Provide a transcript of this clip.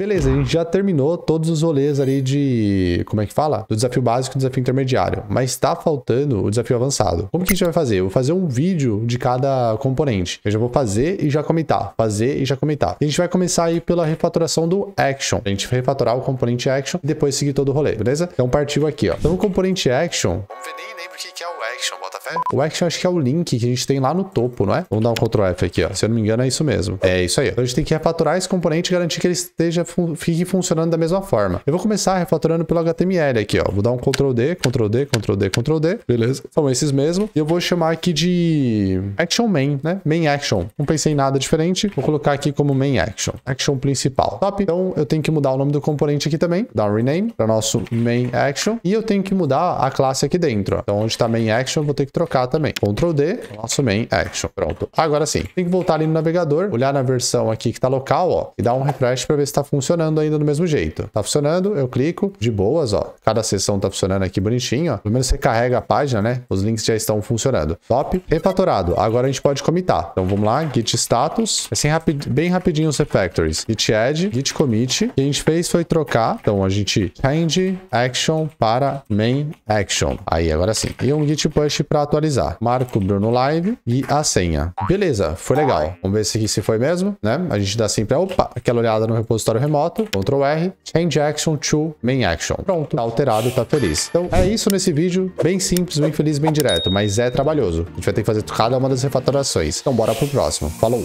Beleza, a gente já terminou todos os rolês ali de. Como é que fala? Do desafio básico e do desafio intermediário. Mas tá faltando o desafio avançado. Como que a gente vai fazer? Eu vou fazer um vídeo de cada componente. Eu já vou fazer e já comentar. Fazer e já comentar. A gente vai começar aí pela refatoração do action. A gente vai refatorar o componente action e depois seguir todo o rolê, beleza? Então partiu aqui, ó. Então o componente action. nem Action, fé. O Action acho que é o link que a gente tem lá no topo, não é? Vamos dar um Ctrl F aqui, ó. Se eu não me engano, é isso mesmo. É isso aí. Então a gente tem que refaturar esse componente e garantir que ele esteja fun fique funcionando da mesma forma. Eu vou começar refaturando pelo HTML aqui, ó. Vou dar um Ctrl D, Ctrl D, Ctrl D, Ctrl D. Beleza. São esses mesmo. E eu vou chamar aqui de Action Main, né? Main Action. Não pensei em nada diferente. Vou colocar aqui como Main Action. Action principal. Top. Então eu tenho que mudar o nome do componente aqui também. Dar um rename para nosso Main Action. E eu tenho que mudar a classe aqui dentro, ó. Então onde está Main Action action, vou ter que trocar também. Ctrl D, nosso main action. Pronto. Agora sim, tem que voltar ali no navegador, olhar na versão aqui que tá local, ó, e dar um refresh para ver se tá funcionando ainda do mesmo jeito. Tá funcionando, eu clico, de boas, ó. Cada sessão tá funcionando aqui bonitinho, ó. Pelo menos você carrega a página, né? Os links já estão funcionando. Top. Refatorado. Agora a gente pode comitar. Então vamos lá, git status. Assim, bem rapidinho os refactors. Git add, git commit. O que a gente fez foi trocar. Então a gente change action para main action. Aí, agora sim. E um git push para atualizar. Marco Bruno Live e a senha. Beleza, foi legal. Vamos ver se aqui se foi mesmo, né? A gente dá sempre, opa, aquela olhada no repositório remoto, Ctrl R, change action to main action. Pronto, tá alterado, tá feliz. Então é isso nesse vídeo, bem simples, bem feliz, bem direto, mas é trabalhoso. A gente vai ter que fazer cada uma das refatorações. Então bora pro próximo. Falou!